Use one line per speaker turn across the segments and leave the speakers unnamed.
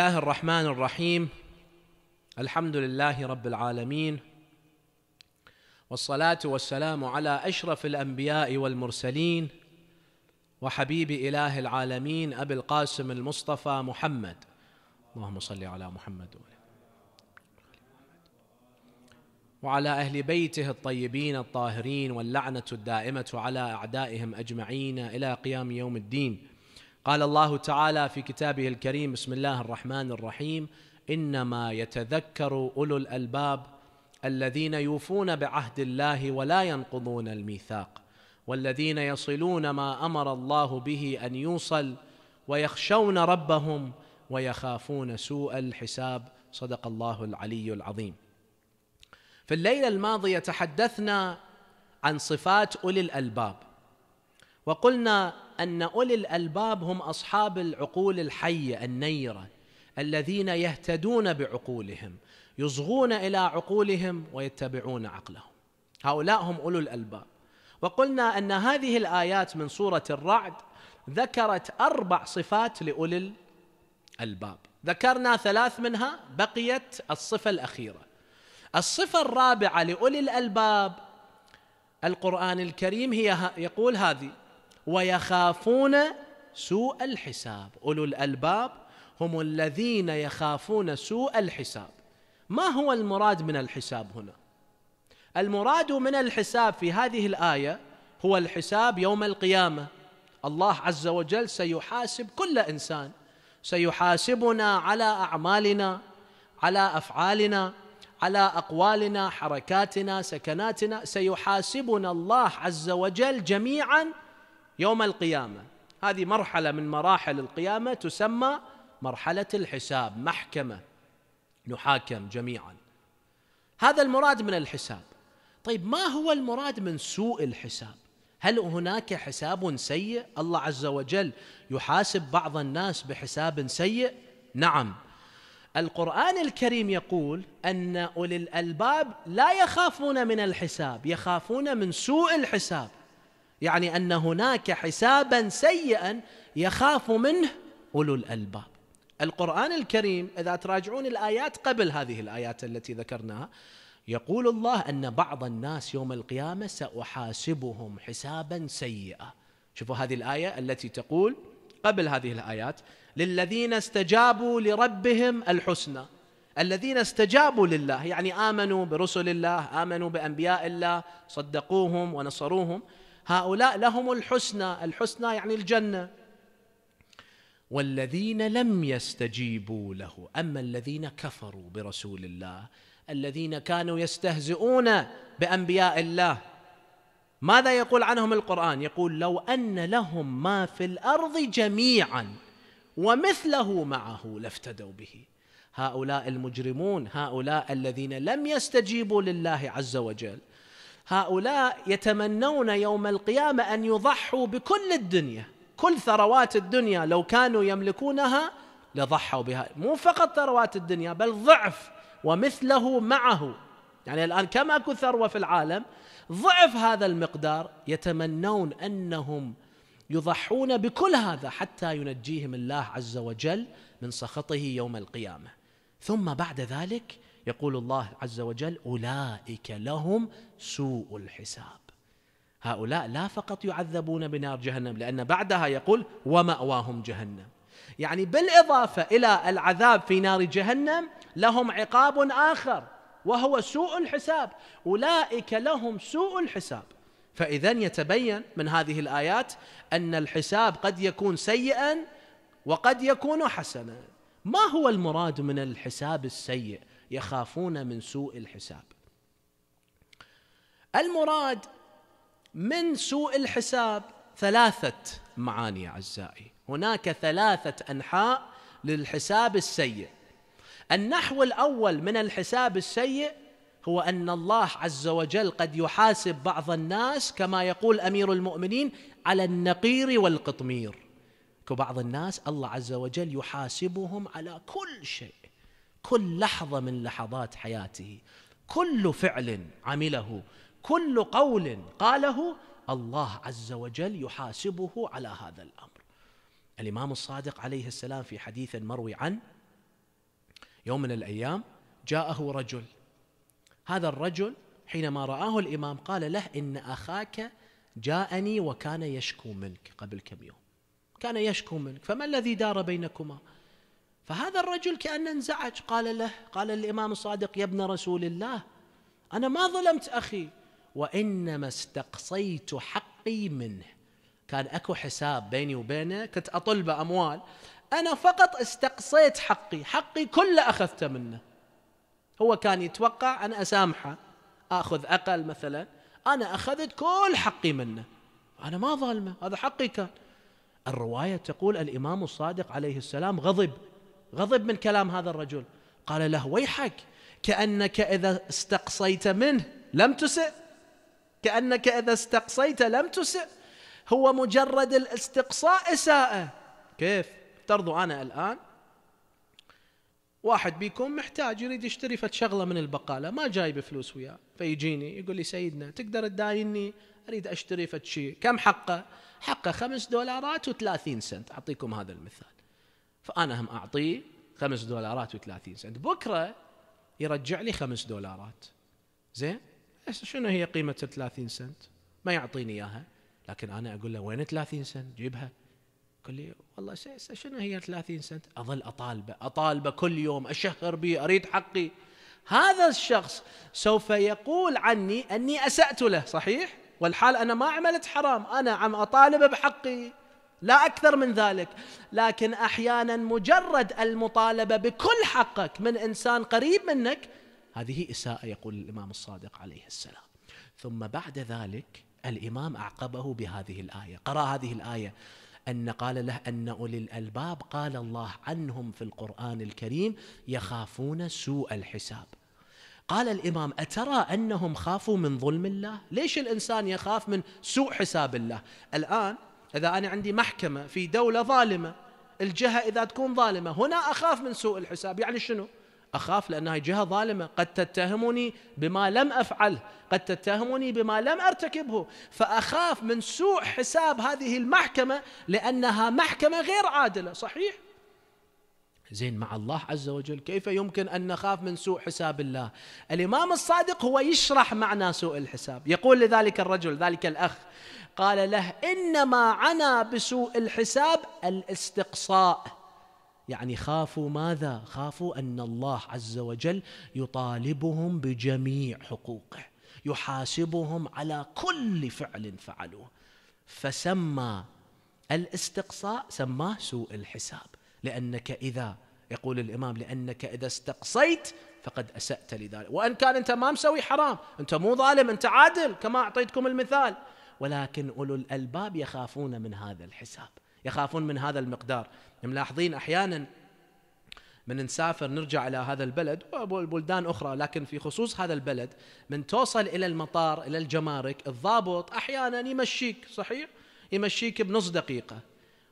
الله الرحمن الرحيم الحمد لله رب العالمين والصلاه والسلام على اشرف الانبياء والمرسلين وحبيب اله العالمين ابي القاسم المصطفى محمد اللهم صل على محمد وعلى اهل بيته الطيبين الطاهرين واللعنه الدائمه على اعدائهم اجمعين الى قيام يوم الدين قال الله تعالى في كتابه الكريم بسم الله الرحمن الرحيم انما يتذكر اولو الالباب الذين يوفون بعهد الله ولا ينقضون الميثاق والذين يصلون ما امر الله به ان يوصل ويخشون ربهم ويخافون سوء الحساب صدق الله العلي العظيم في الليله الماضيه تحدثنا عن صفات اولي الالباب وقلنا ان اولي الالباب هم اصحاب العقول الحيه النيره الذين يهتدون بعقولهم يصغون الى عقولهم ويتبعون عقلهم هؤلاء هم اولو الالباب وقلنا ان هذه الايات من سوره الرعد ذكرت اربع صفات لاولي الالباب ذكرنا ثلاث منها بقيت الصفه الاخيره الصفه الرابعه لاولي الالباب القران الكريم هي يقول هذه ويخافون سوء الحساب اولو الالباب هم الذين يخافون سوء الحساب ما هو المراد من الحساب هنا المراد من الحساب في هذه الايه هو الحساب يوم القيامه الله عز وجل سيحاسب كل انسان سيحاسبنا على اعمالنا على افعالنا على اقوالنا حركاتنا سكناتنا سيحاسبنا الله عز وجل جميعا يوم القيامه هذه مرحله من مراحل القيامه تسمى مرحله الحساب محكمه نحاكم جميعا هذا المراد من الحساب طيب ما هو المراد من سوء الحساب هل هناك حساب سيء الله عز وجل يحاسب بعض الناس بحساب سيء نعم القران الكريم يقول ان اولي الالباب لا يخافون من الحساب يخافون من سوء الحساب يعني ان هناك حسابا سيئا يخاف منه اولو الالباب القران الكريم اذا تراجعون الايات قبل هذه الايات التي ذكرناها يقول الله ان بعض الناس يوم القيامه ساحاسبهم حسابا سيئا شوفوا هذه الايه التي تقول قبل هذه الايات للذين استجابوا لربهم الحسنى الذين استجابوا لله يعني امنوا برسل الله امنوا بانبياء الله صدقوهم ونصروهم هؤلاء لهم الحسنى الحسنى يعني الجنه والذين لم يستجيبوا له اما الذين كفروا برسول الله الذين كانوا يستهزئون بانبياء الله ماذا يقول عنهم القران يقول لو ان لهم ما في الارض جميعا ومثله معه لافتدوا به هؤلاء المجرمون هؤلاء الذين لم يستجيبوا لله عز وجل هؤلاء يتمنون يوم القيامة أن يضحوا بكل الدنيا كل ثروات الدنيا لو كانوا يملكونها لضحوا بها مو فقط ثروات الدنيا بل ضعف ومثله معه يعني الآن كما أكو ثروة في العالم ضعف هذا المقدار يتمنون أنهم يضحون بكل هذا حتى ينجيهم الله عز وجل من سخطه يوم القيامة ثم بعد ذلك يقول الله عز وجل أولئك لهم سوء الحساب هؤلاء لا فقط يعذبون بنار جهنم لأن بعدها يقول ومأواهم جهنم يعني بالإضافة إلى العذاب في نار جهنم لهم عقاب آخر وهو سوء الحساب أولئك لهم سوء الحساب فإذا يتبين من هذه الآيات أن الحساب قد يكون سيئا وقد يكون حسنا ما هو المراد من الحساب السيء يخافون من سوء الحساب المراد من سوء الحساب ثلاثة معاني أعزائي هناك ثلاثة أنحاء للحساب السيء النحو الأول من الحساب السيء هو أن الله عز وجل قد يحاسب بعض الناس كما يقول أمير المؤمنين على النقير والقطمير كبعض الناس الله عز وجل يحاسبهم على كل شيء كل لحظة من لحظات حياته كل فعل عمله كل قول قاله الله عز وجل يحاسبه على هذا الأمر الإمام الصادق عليه السلام في حديث مروي عن يوم من الأيام جاءه رجل هذا الرجل حينما رآه الإمام قال له إن أخاك جاءني وكان يشكو منك قبل كم يوم كان يشكو منك فما الذي دار بينكما؟ فهذا الرجل كان انزعج قال له قال الإمام الصادق يا ابن رسول الله أنا ما ظلمت أخي وإنما استقصيت حقي منه كان أكو حساب بيني وبينه كنت اطلب أموال أنا فقط استقصيت حقي حقي كله أخذته منه هو كان يتوقع ان أسامحه أخذ أقل مثلا أنا أخذت كل حقي منه أنا ما ظالمه هذا حقي كان الرواية تقول الإمام الصادق عليه السلام غضب غضب من كلام هذا الرجل قال له ويحك كأنك إذا استقصيت منه لم تسئ كأنك إذا استقصيت لم تسئ هو مجرد الاستقصاء إساءة كيف ترضوا أنا الآن واحد بيكون محتاج يريد يشتري فت شغله من البقاله ما جايب فلوس وياه فيجيني يقول لي سيدنا تقدر تدايني اريد اشتري فت شيء كم حقه؟ حقه خمس دولارات و30 سنت اعطيكم هذا المثال فأنا هم أعطيه خمس دولارات و30 سنت بكرة يرجع لي خمس دولارات زين شنو هي قيمة ال 30 سنت ما يعطيني إياها لكن أنا أقول له وين 30 سنت جيبها يقول لي والله شنو هي 30 سنت أظل أطالبه أطالبه كل يوم أشهر به أريد حقي هذا الشخص سوف يقول عني أني أسأت له صحيح والحال أنا ما عملت حرام أنا عم أطالبه بحقي لا أكثر من ذلك لكن أحيانا مجرد المطالبة بكل حقك من إنسان قريب منك هذه إساءة يقول الإمام الصادق عليه السلام ثم بعد ذلك الإمام أعقبه بهذه الآية قرأ هذه الآية أن قال له أن أولي الألباب قال الله عنهم في القرآن الكريم يخافون سوء الحساب قال الإمام أترى أنهم خافوا من ظلم الله؟ ليش الإنسان يخاف من سوء حساب الله؟ الآن إذا أنا عندي محكمة في دولة ظالمة الجهة إذا تكون ظالمة هنا أخاف من سوء الحساب يعني شنو؟ أخاف لأنها جهة ظالمة قد تتهمني بما لم أفعله قد تتهمني بما لم أرتكبه فأخاف من سوء حساب هذه المحكمة لأنها محكمة غير عادلة صحيح؟ زين مع الله عز وجل كيف يمكن أن نخاف من سوء حساب الله الإمام الصادق هو يشرح معنى سوء الحساب يقول لذلك الرجل ذلك الأخ قال له إنما عنا بسوء الحساب الاستقصاء يعني خافوا ماذا؟ خافوا أن الله عز وجل يطالبهم بجميع حقوقه يحاسبهم على كل فعل فعلوه فسمى الاستقصاء سماه سوء الحساب لأنك إذا يقول الإمام لأنك إذا استقصيت فقد أسأت لذلك وإن كان أنت ما مسوي حرام أنت مو ظالم أنت عادل كما أعطيتكم المثال ولكن أولو الألباب يخافون من هذا الحساب يخافون من هذا المقدار ملاحظين أحيانا من نسافر نرجع إلى هذا البلد وبلدان أخرى لكن في خصوص هذا البلد من توصل إلى المطار إلى الجمارك الضابط أحيانا يمشيك صحيح يمشيك بنص دقيقة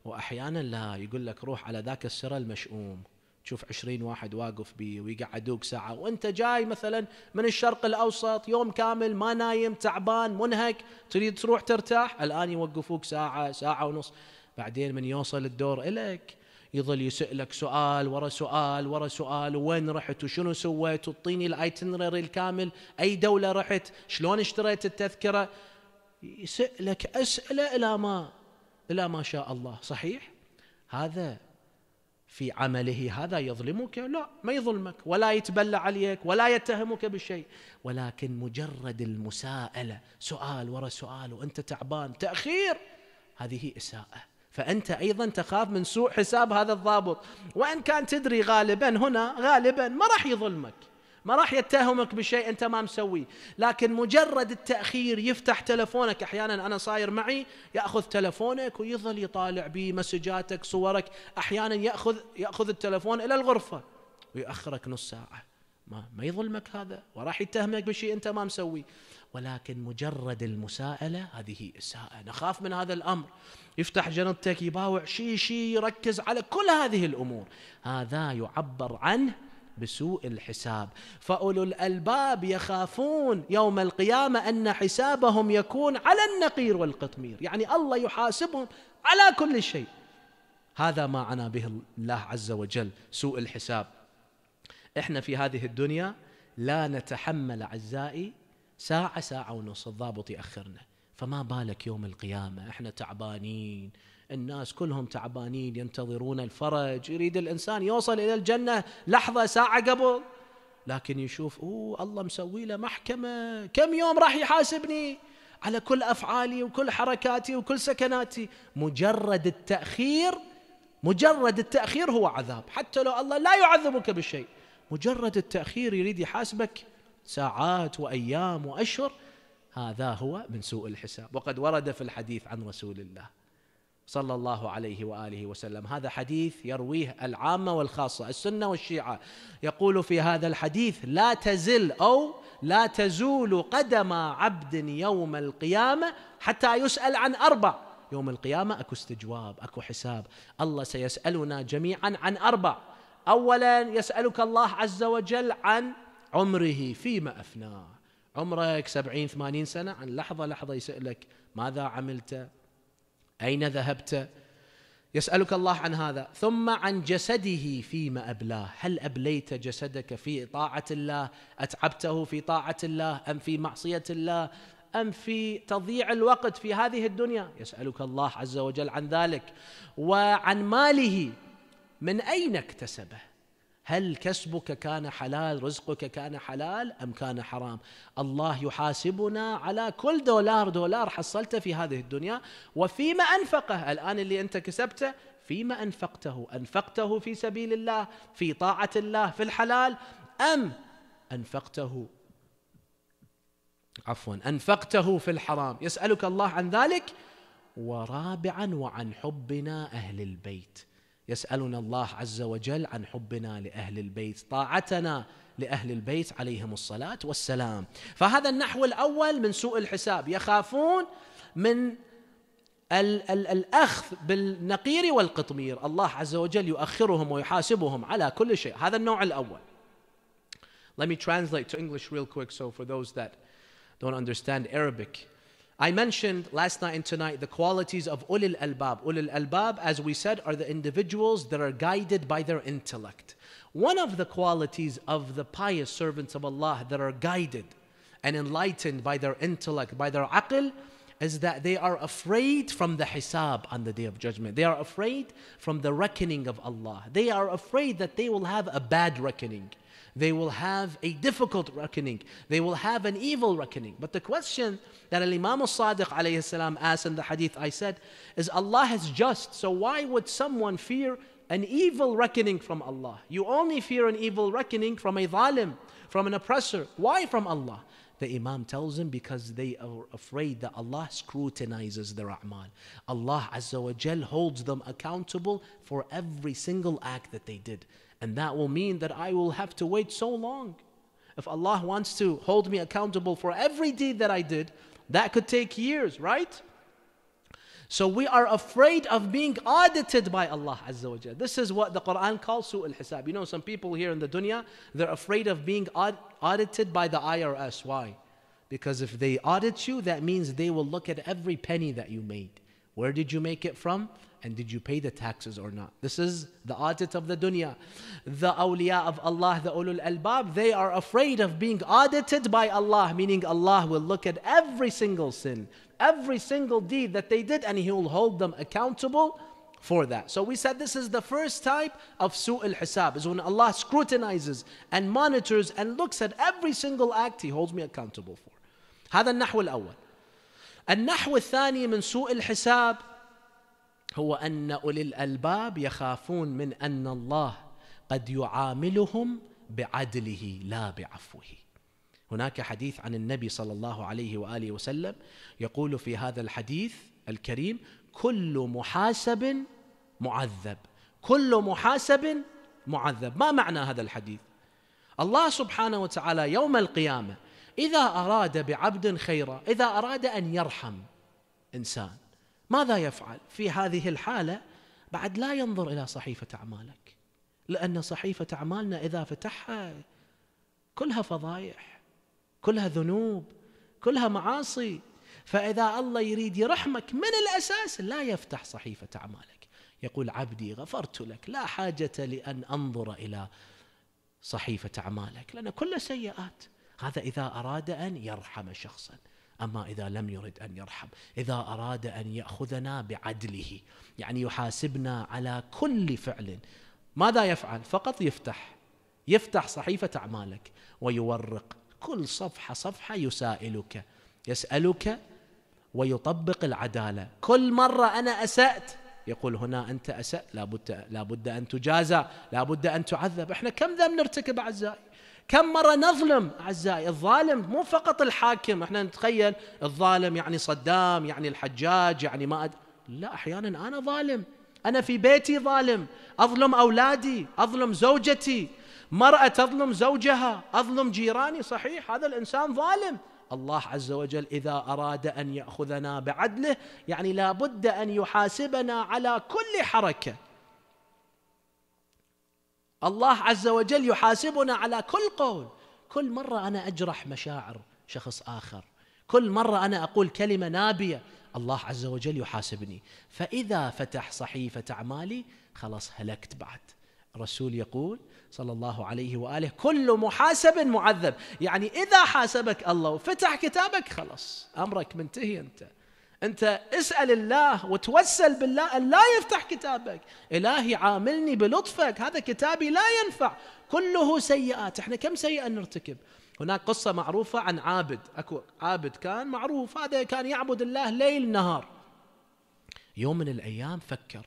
وأحيانا لا يقول لك روح على ذاك السرة المشؤوم تشوف عشرين واحد واقف بي ويقعدوك ساعة وانت جاي مثلا من الشرق الأوسط يوم كامل ما نايم تعبان منهك تريد تروح ترتاح الآن يوقفوك ساعة ساعة ونص بعدين من يوصل الدور إليك يظل يسألك سؤال ورا سؤال ورا سؤال وين رحت وشنو سويت وتعطيني الايتنرري الكامل أي دولة رحت شلون اشتريت التذكرة يسألك أسئلة إلى ما إلى ما شاء الله صحيح هذا في عمله هذا يظلمك لا ما يظلمك ولا يتبلى عليك ولا يتهمك بشيء ولكن مجرد المساءله سؤال ورا سؤال وانت تعبان تاخير هذه اساءه فانت ايضا تخاف من سوء حساب هذا الضابط وان كان تدري غالبا هنا غالبا ما راح يظلمك ما راح يتهمك بشيء أنت ما مسويه لكن مجرد التأخير يفتح تلفونك أحيانا أنا صاير معي يأخذ تلفونك ويظل يطالع بي مسجاتك صورك أحيانا يأخذ, يأخذ التلفون إلى الغرفة ويأخرك نص ساعة ما, ما يظلمك هذا وراح يتهمك بشيء أنت ما مسويه ولكن مجرد المساءلة هذه إساءة نخاف من هذا الأمر يفتح جنطتك يباوع شي شي يركز على كل هذه الأمور هذا يعبر عنه بسوء الحساب فاولو الالباب يخافون يوم القيامه ان حسابهم يكون على النقير والقطمير يعني الله يحاسبهم على كل شيء هذا ما عنا به الله عز وجل سوء الحساب احنا في هذه الدنيا لا نتحمل اعزائي ساعه ساعه ونص الضابط ياخرنا فما بالك يوم القيامه احنا تعبانين الناس كلهم تعبانين ينتظرون الفرج يريد الإنسان يوصل إلى الجنة لحظة ساعة قبل لكن يشوف أوه الله مسوي له محكمة كم يوم راح يحاسبني على كل أفعالي وكل حركاتي وكل سكناتي مجرد التأخير مجرد التأخير هو عذاب حتى لو الله لا يعذبك بشيء مجرد التأخير يريد يحاسبك ساعات وأيام وأشهر هذا هو من سوء الحساب وقد ورد في الحديث عن رسول الله صلى الله عليه واله وسلم هذا حديث يرويه العامه والخاصه السنه والشيعه يقول في هذا الحديث لا تزل او لا تزول قدم عبد يوم القيامه حتى يسال عن اربع يوم القيامه اكو استجواب اكو حساب الله سيسالنا جميعا عن اربع اولا يسالك الله عز وجل عن عمره فيما افناه عمرك سبعين ثمانين سنة عن لحظة لحظة يسألك ماذا عملت أين ذهبت؟ يسألك الله عن هذا ثم عن جسده فيما أبلاه هل أبليت جسدك في طاعة الله أتعبته في طاعة الله أم في معصية الله أم في تضييع الوقت في هذه الدنيا يسألك الله عز وجل عن ذلك وعن ماله من أين اكتسبه هل كسبك كان حلال رزقك كان حلال أم كان حرام الله يحاسبنا على كل دولار دولار حصلته في هذه الدنيا وفيما أنفقه الآن اللي أنت كسبته فيما أنفقته أنفقته في سبيل الله في طاعة الله في الحلال أم أنفقته عفوا أنفقته في الحرام يسألك الله عن ذلك ورابعا وعن حبنا أهل البيت يسالنا الله عز وجل عن حبنا لاهل البيت طاعتنا لاهل البيت عليهم الصلاه والسلام فهذا النحو الاول من سوء الحساب يخافون من الـ الـ الاخذ بالنقير والقطمير الله عز وجل يؤخرهم ويحاسبهم على كل شيء هذا النوع الاول Let me translate to English real quick so for those that don't understand Arabic I mentioned last night and tonight the qualities of ulil albab. Ulil albab, as we said, are the individuals that are guided by their intellect. One of the qualities of the pious servants of Allah that are guided and enlightened by their intellect, by their aql, is that they are afraid from the hisab on the day of judgment. They are afraid from the reckoning of Allah. They are afraid that they will have a bad reckoning. They will have a difficult reckoning. They will have an evil reckoning. But the question that Imam al-Sadiq salam asked in the hadith I said is Allah is just. So why would someone fear an evil reckoning from Allah? You only fear an evil reckoning from a zalim, from an oppressor. Why from Allah? The Imam tells him because they are afraid that Allah scrutinizes their a'mal. Allah Azza wa holds them accountable for every single act that they did. And that will mean that I will have to wait so long. If Allah wants to hold me accountable for every deed that I did, that could take years, right? So we are afraid of being audited by Allah Azza wa This is what the Quran calls su'al hisab. You know, some people here in the dunya, they're afraid of being aud- audited by the IRS. Why? Because if they audit you, that means they will look at every penny that you made. Where did you make it from? and did you pay the taxes or not? This is the audit of the dunya. The awliya of Allah, the ulul albab, they are afraid of being audited by Allah, meaning Allah will look at every single sin, every single deed that they did, and He will hold them accountable for that. So we said this is the first type of su'il hisab, is when Allah scrutinizes and monitors and looks at every single act He holds me accountable for. هذا النحو الأول. النحو الثاني من سوء الحساب هو ان اولي الالباب يخافون من ان الله قد يعاملهم بعدله لا بعفوه هناك حديث عن النبي صلى الله عليه واله وسلم يقول في هذا الحديث الكريم كل محاسب معذب كل محاسب معذب ما معنى هذا الحديث الله سبحانه وتعالى يوم القيامه اذا اراد بعبد خيرا اذا اراد ان يرحم انسان ماذا يفعل في هذه الحالة بعد لا ينظر إلى صحيفة أعمالك لأن صحيفة أعمالنا إذا فتحها كلها فضايح كلها ذنوب كلها معاصي فإذا الله يريد يرحمك من الأساس لا يفتح صحيفة أعمالك يقول عبدي غفرت لك لا حاجة لأن أنظر إلى صحيفة أعمالك لأن كل سيئات هذا إذا أراد أن يرحم شخصاً اما اذا لم يرد ان يرحم اذا اراد ان ياخذنا بعدله يعني يحاسبنا على كل فعل ماذا يفعل فقط يفتح يفتح صحيفه اعمالك ويورق كل صفحه صفحه يسائلك يسالك ويطبق العداله كل مره انا اسات يقول هنا انت اسات لابد لابد ان تجازى لابد ان تعذب احنا كم ذنب نرتكب اعزائي كم مرة نظلم أعزائي الظالم مو فقط الحاكم احنا نتخيل الظالم يعني صدام يعني الحجاج يعني ما أد... لا أحيانا أنا ظالم أنا في بيتي ظالم أظلم أولادي أظلم زوجتي مرأة تظلم زوجها أظلم جيراني صحيح هذا الإنسان ظالم الله عز وجل إذا أراد أن يأخذنا بعدله يعني لابد أن يحاسبنا على كل حركة الله عز وجل يحاسبنا على كل قول كل مرة أنا أجرح مشاعر شخص آخر كل مرة أنا أقول كلمة نابية الله عز وجل يحاسبني فإذا فتح صحيفة أعمالي خلاص هلكت بعد الرسول يقول صلى الله عليه وآله كل محاسب معذب يعني إذا حاسبك الله وفتح كتابك خلاص أمرك منتهي أنت أنت اسأل الله وتوسل بالله أن لا يفتح كتابك إلهي عاملني بلطفك هذا كتابي لا ينفع كله سيئات احنا كم سيئة نرتكب هناك قصة معروفة عن عابد أكو عابد كان معروف هذا كان يعبد الله ليل نهار يوم من الأيام فكر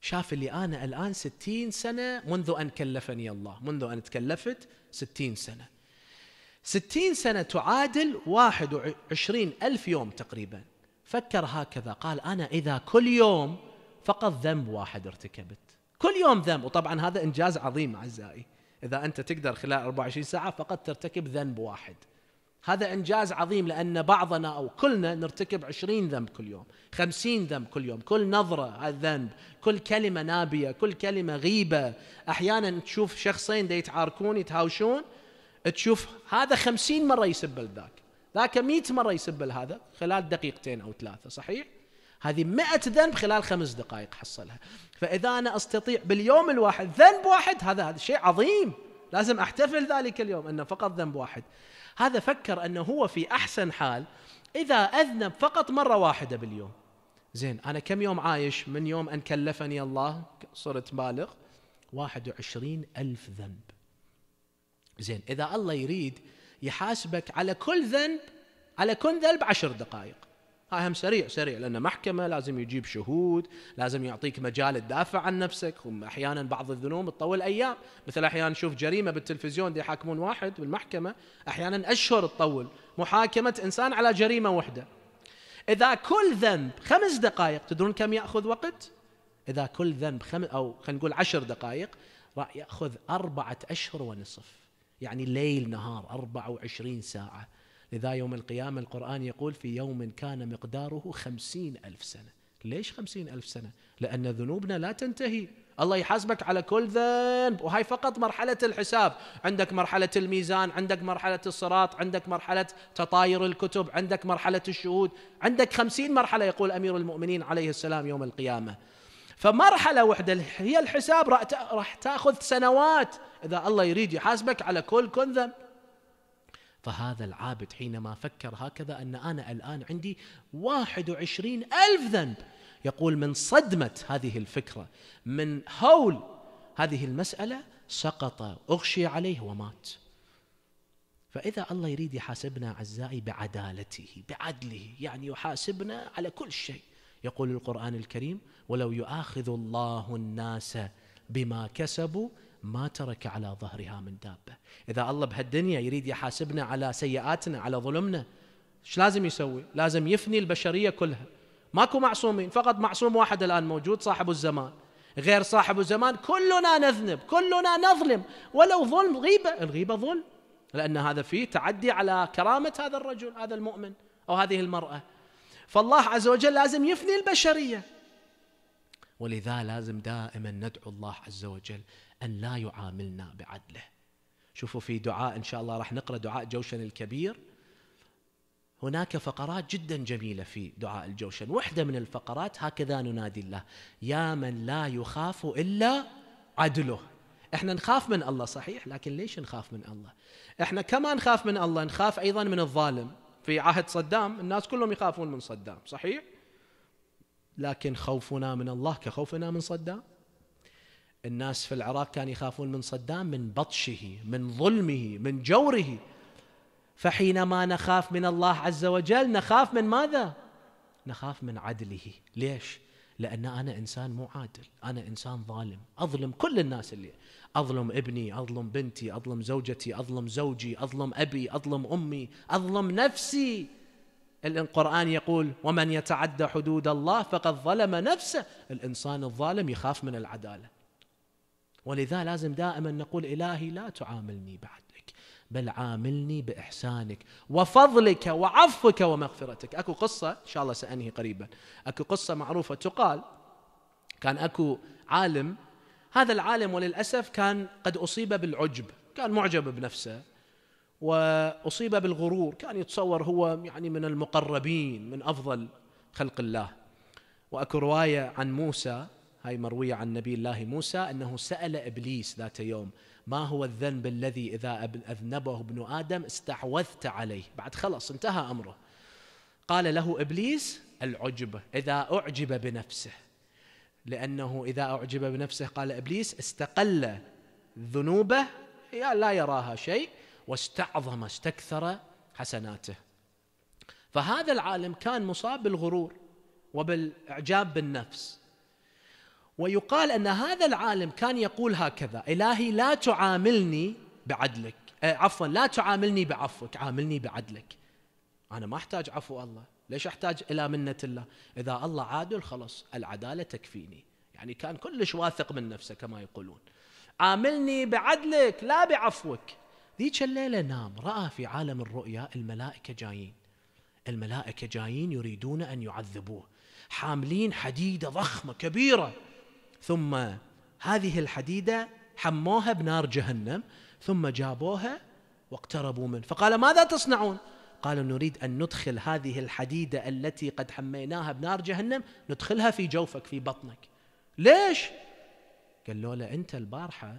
شاف اللي أنا الآن ستين سنة منذ أن كلفني الله منذ أن تكلفت ستين سنة ستين سنة تعادل واحد وعشرين ألف يوم تقريبا فكر هكذا قال أنا إذا كل يوم فقط ذنب واحد ارتكبت كل يوم ذنب وطبعا هذا إنجاز عظيم أعزائي إذا أنت تقدر خلال 24 ساعة فقط ترتكب ذنب واحد هذا إنجاز عظيم لأن بعضنا أو كلنا نرتكب عشرين ذنب كل يوم خمسين ذنب كل يوم كل نظرة الذنب كل كلمة نابية كل كلمة غيبة أحيانا تشوف شخصين يتعاركون يتهاوشون تشوف هذا خمسين مرة يسب ذاك ذاك مئة مرة يسب هذا خلال دقيقتين أو ثلاثة صحيح؟ هذه مئة ذنب خلال خمس دقائق حصلها فإذا أنا أستطيع باليوم الواحد ذنب واحد هذا هذا شيء عظيم لازم أحتفل ذلك اليوم أنه فقط ذنب واحد هذا فكر أنه هو في أحسن حال إذا أذنب فقط مرة واحدة باليوم زين أنا كم يوم عايش من يوم أن كلفني الله صرت بالغ 21 ألف ذنب زين إذا الله يريد يحاسبك على كل ذنب على كل ذنب عشر دقائق هاي هم سريع سريع لأن محكمة لازم يجيب شهود لازم يعطيك مجال تدافع عن نفسك أحيانا بعض الذنوب تطول أيام مثل أحيانا نشوف جريمة بالتلفزيون دي يحاكمون واحد بالمحكمة أحيانا أشهر تطول محاكمة إنسان على جريمة واحدة إذا كل ذنب خمس دقائق تدرون كم يأخذ وقت؟ إذا كل ذنب خم أو خلينا نقول عشر دقائق راح يأخذ أربعة أشهر ونصف يعني ليل نهار 24 ساعة لذا يوم القيامة القرآن يقول في يوم كان مقداره خمسين ألف سنة ليش خمسين ألف سنة لأن ذنوبنا لا تنتهي الله يحاسبك على كل ذنب وهي فقط مرحلة الحساب عندك مرحلة الميزان عندك مرحلة الصراط عندك مرحلة تطاير الكتب عندك مرحلة الشهود عندك خمسين مرحلة يقول أمير المؤمنين عليه السلام يوم القيامة فمرحلة واحدة هي الحساب راح تأخذ سنوات إذا الله يريد يحاسبك على كل كل ذنب فهذا العابد حينما فكر هكذا أن أنا الآن عندي واحد وعشرين ألف ذنب يقول من صدمة هذه الفكرة من هول هذه المسألة سقط أغشي عليه ومات فإذا الله يريد يحاسبنا أعزائي بعدالته بعدله يعني يحاسبنا على كل شيء يقول القرآن الكريم ولو يؤاخذ الله الناس بما كسبوا ما ترك على ظهرها من دابة إذا الله بهالدنيا يريد يحاسبنا على سيئاتنا على ظلمنا ايش لازم يسوي لازم يفني البشرية كلها ماكو معصومين فقط معصوم واحد الآن موجود صاحب الزمان غير صاحب الزمان كلنا نذنب كلنا نظلم ولو ظلم غيبة الغيبة ظلم لأن هذا فيه تعدي على كرامة هذا الرجل هذا المؤمن أو هذه المرأة فالله عز وجل لازم يفني البشريه ولذا لازم دائما ندعو الله عز وجل ان لا يعاملنا بعدله شوفوا في دعاء ان شاء الله راح نقرا دعاء جوشن الكبير هناك فقرات جدا جميله في دعاء الجوشن واحده من الفقرات هكذا ننادي الله يا من لا يخاف الا عدله احنا نخاف من الله صحيح لكن ليش نخاف من الله احنا كما نخاف من الله نخاف ايضا من الظالم في عهد صدام الناس كلهم يخافون من صدام صحيح لكن خوفنا من الله كخوفنا من صدام الناس في العراق كانوا يخافون من صدام من بطشه من ظلمه من جوره فحينما نخاف من الله عز وجل نخاف من ماذا نخاف من عدله ليش لأن أنا إنسان مو عادل أنا إنسان ظالم أظلم كل الناس اللي أظلم ابني أظلم بنتي أظلم زوجتي أظلم زوجي أظلم أبي أظلم أمي أظلم نفسي القرآن يقول ومن يتعدى حدود الله فقد ظلم نفسه الإنسان الظالم يخاف من العدالة ولذا لازم دائما نقول إلهي لا تعاملني بعد بل عاملني باحسانك وفضلك وعفوك ومغفرتك اكو قصه ان شاء الله سانهي قريبا اكو قصه معروفه تقال كان اكو عالم هذا العالم وللاسف كان قد اصيب بالعجب كان معجب بنفسه واصيب بالغرور كان يتصور هو يعني من المقربين من افضل خلق الله واكو روايه عن موسى هاي مرويه عن نبي الله موسى انه سال ابليس ذات يوم ما هو الذنب الذي إذا أذنبه ابن آدم استحوذت عليه بعد خلاص انتهى أمره قال له إبليس العجب إذا أعجب بنفسه لأنه إذا أعجب بنفسه قال إبليس استقل ذنوبه لا يراها شيء واستعظم استكثر حسناته فهذا العالم كان مصاب بالغرور وبالاعجاب بالنفس ويقال ان هذا العالم كان يقول هكذا الهي لا تعاملني بعدلك آه، عفوا لا تعاملني بعفوك عاملني بعدلك انا ما احتاج عفو الله ليش احتاج الى منه الله اذا الله عادل خلاص العداله تكفيني يعني كان كلش واثق من نفسه كما يقولون عاملني بعدلك لا بعفوك ذيك الليله نام راى في عالم الرؤيا الملائكه جايين الملائكه جايين يريدون ان يعذبوه حاملين حديده ضخمه كبيره ثم هذه الحديدة حموها بنار جهنم ثم جابوها واقتربوا منه فقال ماذا تصنعون قالوا نريد أن ندخل هذه الحديدة التي قد حميناها بنار جهنم ندخلها في جوفك في بطنك ليش؟ قال له لا أنت البارحة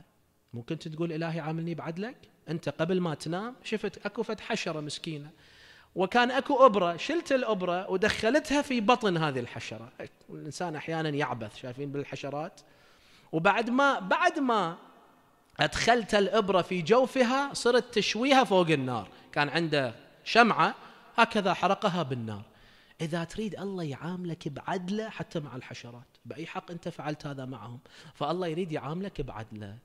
ممكن تقول إلهي عاملني بعدلك أنت قبل ما تنام شفت أكو حشرة مسكينة وكان اكو ابره شلت الابره ودخلتها في بطن هذه الحشره الانسان احيانا يعبث شايفين بالحشرات وبعد ما بعد ما ادخلت الابره في جوفها صرت تشويها فوق النار كان عنده شمعه هكذا حرقها بالنار اذا تريد الله يعاملك بعدله حتى مع الحشرات باي حق انت فعلت هذا معهم فالله يريد يعاملك بعدله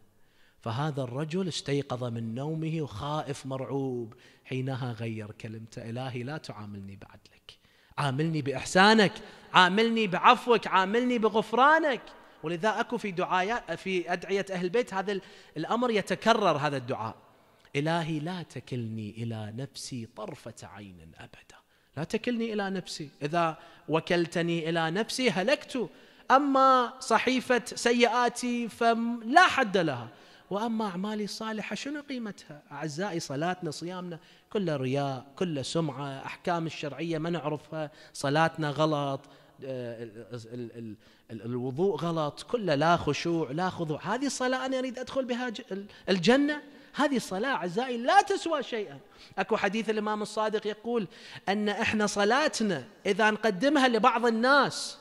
فهذا الرجل استيقظ من نومه وخائف مرعوب حينها غير كلمته إلهي لا تعاملني بعد لك عاملني بإحسانك عاملني بعفوك عاملني بغفرانك ولذا أكو في دعايا في أدعية أهل البيت هذا الأمر يتكرر هذا الدعاء إلهي لا تكلني إلى نفسي طرفة عين أبدا لا تكلني إلى نفسي إذا وكلتني إلى نفسي هلكت أما صحيفة سيئاتي فلا حد لها وأما أعمالي الصالحة شنو قيمتها أعزائي صلاتنا صيامنا كلها رياء كلها سمعة أحكام الشرعية ما نعرفها صلاتنا غلط آه، الوضوء غلط كله لا خشوع لا خضوع هذه الصلاة أنا أريد أدخل بها الجنة هذه الصلاة أعزائي لا تسوى شيئا أكو حديث الإمام الصادق يقول أن إحنا صلاتنا إذا نقدمها لبعض الناس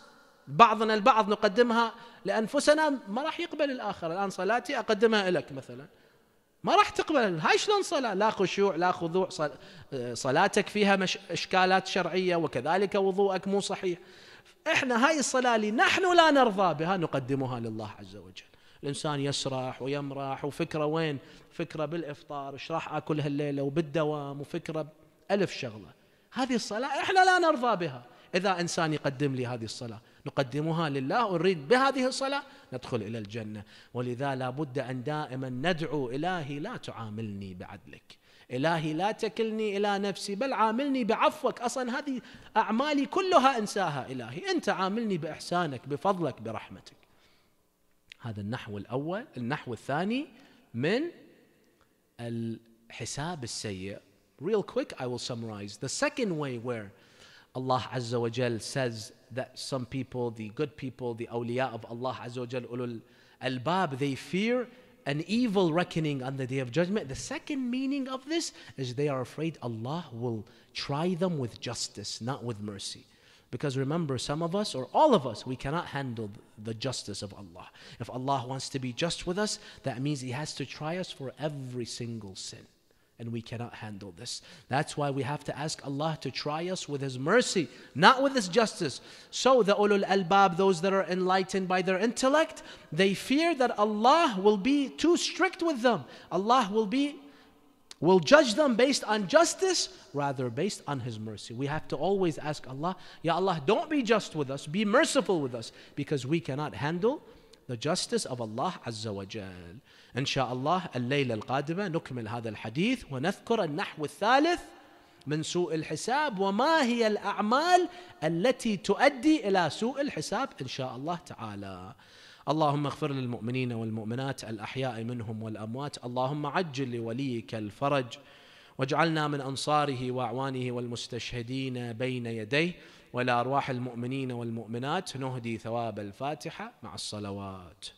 بعضنا البعض نقدمها لانفسنا ما راح يقبل الاخر الان صلاتي اقدمها لك مثلا ما راح تقبل هاي شلون صلاه لا خشوع لا خضوع صلاتك فيها مش اشكالات شرعيه وكذلك وضوءك مو صحيح احنا هاي الصلاه اللي نحن لا نرضى بها نقدمها لله عز وجل الانسان يسرح ويمرح وفكره وين فكره بالافطار ايش راح اكل هالليله وبالدوام وفكره الف شغله هذه الصلاه احنا لا نرضى بها اذا انسان يقدم لي هذه الصلاه نقدمها لله ونريد بهذه الصلاة ندخل إلى الجنة ولذا لا بد أن دائما ندعو إلهي لا تعاملني بعدلك إلهي لا تكلني إلى نفسي بل عاملني بعفوك أصلا هذه أعمالي كلها أنساها إلهي أنت عاملني بإحسانك بفضلك برحمتك هذا النحو الأول النحو الثاني من الحساب السيء Real quick I will summarize the second way where Allah Azza wa Jal says that some people, the good people, the awliya of Allah Azza ulul albab, they fear an evil reckoning on the day of judgment. The second meaning of this is they are afraid Allah will try them with justice, not with mercy. Because remember, some of us, or all of us, we cannot handle the justice of Allah. If Allah wants to be just with us, that means He has to try us for every single sin and we cannot handle this. That's why we have to ask Allah to try us with His mercy, not with His justice. So the ulul albab, those that are enlightened by their intellect, they fear that Allah will be too strict with them. Allah will be will judge them based on justice rather based on his mercy we have to always ask allah ya allah don't be just with us be merciful with us because we cannot handle the justice of allah azza wa jal إن شاء الله الليلة القادمة نكمل هذا الحديث ونذكر النحو الثالث من سوء الحساب وما هي الأعمال التي تؤدي إلى سوء الحساب إن شاء الله تعالى اللهم اغفر للمؤمنين والمؤمنات الأحياء منهم والأموات اللهم عجل لوليك الفرج واجعلنا من أنصاره وأعوانه والمستشهدين بين يديه ولا أرواح المؤمنين والمؤمنات نهدي ثواب الفاتحة مع الصلوات